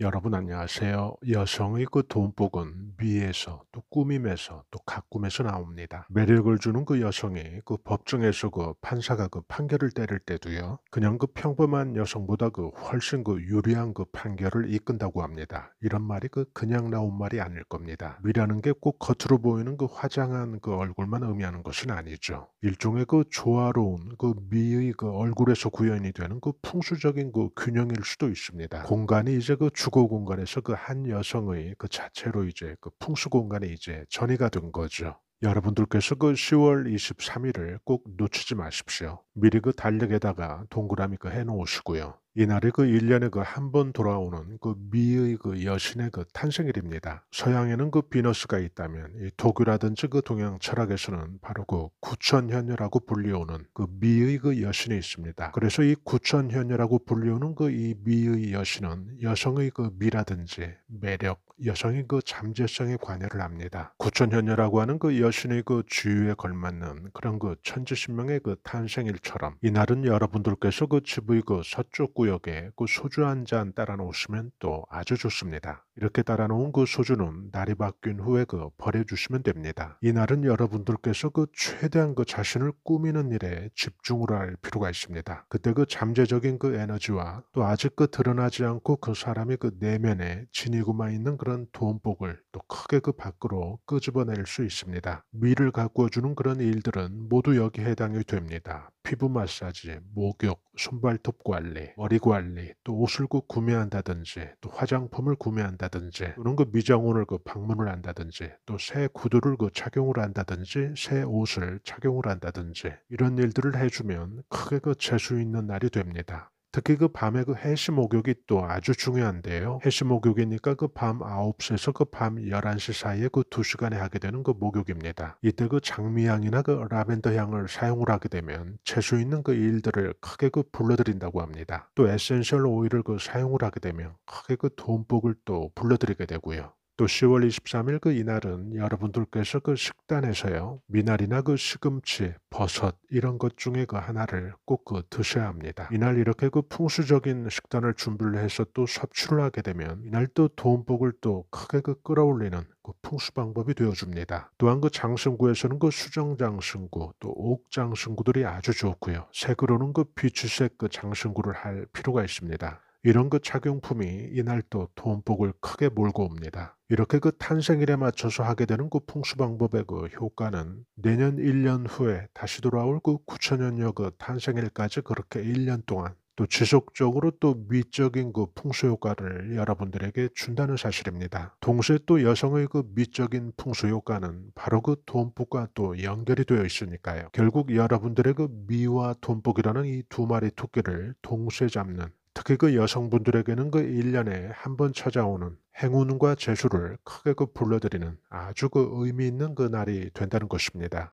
여러분 안녕하세요. 여성의 그 돈복은 미에서 또 꾸밈에서 또 가꿈에서 나옵니다. 매력을 주는 그 여성이 그 법정에서 그 판사가 그 판결을 때릴 때도요. 그냥 그 평범한 여성보다 그 훨씬 그 유리한 그 판결을 이끈다고 합니다. 이런 말이 그 그냥 나온 말이 아닐 겁니다. 미라는 게 꼭 겉으로 보이는 그 화장한 그 얼굴만 의미하는 것은 아니죠. 일종의 그 조화로운 그 미의 그 얼굴에서 구현이 되는 그 풍수적인 그 균형일 수도 있습니다. 공간이 이제 그주 주거 공간에서 그 한 여성의 그 자체로 이제 그 풍수 공간에 이제 전이가 된 거죠. 여러분들께서 그 10월 23일을 꼭 놓치지 마십시오. 미리 그 달력에다가 동그라미 그 해놓으시고요. 이날이 그 1년에 그 한 번 돌아오는 그 미의 그 여신의 그 탄생일입니다. 서양에는 그 비너스가 있다면 이독일라든지그 동양 철학에서는 바로 그 구천현녀라고 불리우는 그 미의 그 여신이 있습니다. 그래서 이 구천현녀라고 불리우는 그 이 미의 여신은 여성의 그 미라든지 매력, 여성의 그 잠재성에 관여를 합니다. 구천현녀라고 하는 그 여신의 그 주유에 걸맞는 그런 그 천지신명의 그 탄생일처럼 이날은 여러분들께서 그 집의 그 서쪽 구역 구역에 그 소주 한 잔 따라 놓으시면 또 아주 좋습니다. 이렇게 따라 놓은 그 소주는 날이 바뀐 후에 그 버려주시면 됩니다. 이날은 여러분들께서 그 최대한 그 자신을 꾸미는 일에 집중을 할 필요가 있습니다. 그때 그 잠재적인 그 에너지와 또 아직 그 드러나지 않고 그 사람이 그 내면에 지니고만 있는 그런 돈복을 또 크게 그 밖으로 끄집어낼 수 있습니다. 위를 가꾸어주는 그런 일들은 모두 여기 해당이 됩니다. 피부 마사지, 목욕, 손발톱 관리 거리 관리, 또 옷을 꼭 구매한다든지, 또 화장품을 구매한다든지, 또는 그 미장원을 그 방문을 한다든지, 또 새 구두를 그 착용을 한다든지, 새 옷을 착용을 한다든지 이런 일들을 해주면 크게 그 재수 있는 날이 됩니다. 특히 그 밤에 그 해시 목욕이 또 아주 중요한데요. 해시 목욕이니까 그 밤 9시에서 그 밤 11시 사이에 그 2시간에 하게 되는 그 목욕입니다. 이때 그 장미향이나 그 라벤더 향을 사용을 하게 되면 채소 있는 그 일들을 크게 그 불러들인다고 합니다. 또 에센셜 오일을 그 사용을 하게 되면 크게 그 돈복을 또 불러들이게 되고요. 또 10월 23일 그 이날은 여러분들께서 그 식단에서요 미나리나 그 시금치, 버섯 이런 것 중에 그 하나를 꼭 그 드셔야 합니다. 이날 이렇게 그 풍수적인 식단을 준비를 해서 또 섭취를 하게 되면 이날 또돈복을또 크게 그 끌어올리는 그 풍수 방법이 되어줍니다. 또한 그 장승구에서는 그 수정 장승구, 또 옥 장승구들이 아주 좋고요. 색으로는 그 비추색 그 장승구를 할 필요가 있습니다. 이런 그 착용품이 이날 또 돈복을 크게 몰고 옵니다. 이렇게 그 탄생일에 맞춰서 하게 되는 그 풍수 방법의 그 효과는 내년 1년 후에 다시 돌아올 그 9천년여 그 탄생일까지 그렇게 1년 동안 또 지속적으로 또 미적인 그 풍수 효과를 여러분들에게 준다는 사실입니다. 동시에 또 여성의 그 미적인 풍수 효과는 바로 그 돈복과 또 연결이 되어 있으니까요. 결국 여러분들의 그 미와 돈복이라는 이 두 마리 토끼를 동시에 잡는 특히 그 여성분들에게는 그 1년에 한 번 찾아오는 행운과 재수를 크게 그 불러들이는 아주 그 의미 있는 그 날이 된다는 것입니다.